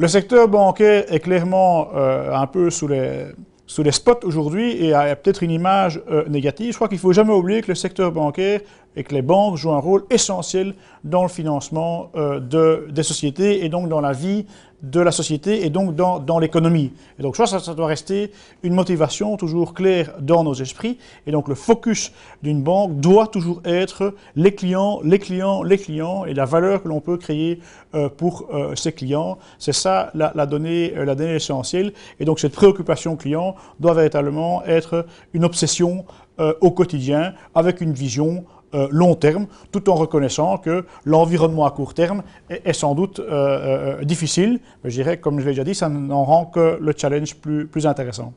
Le secteur bancaire est clairement euh, un peu sous les, sous les spots aujourd'hui et a, peut-être une image euh, négative. Je crois qu'il ne faut jamais oublier que le secteur bancaire et que les banques jouent un rôle essentiel dans le financement euh, des sociétés et donc dans la vie de la société et donc dans, l'économie. Et donc soit ça, ça, doit rester une motivation toujours claire dans nos esprits. Et donc le focus d'une banque doit toujours être les clients, les clients, les clients et la valeur que l'on peut créer euh, pour euh, ses clients. C'est ça la, donnée, euh, la donnée essentielle. Et donc cette préoccupation client doit véritablement être une obsession au quotidien avec une vision euh, long terme, tout en reconnaissant que l'environnement à court terme est, sans doute euh, euh, difficile. Mais je dirais, comme je l'ai déjà dit, ça n'en rend que le challenge plus intéressant.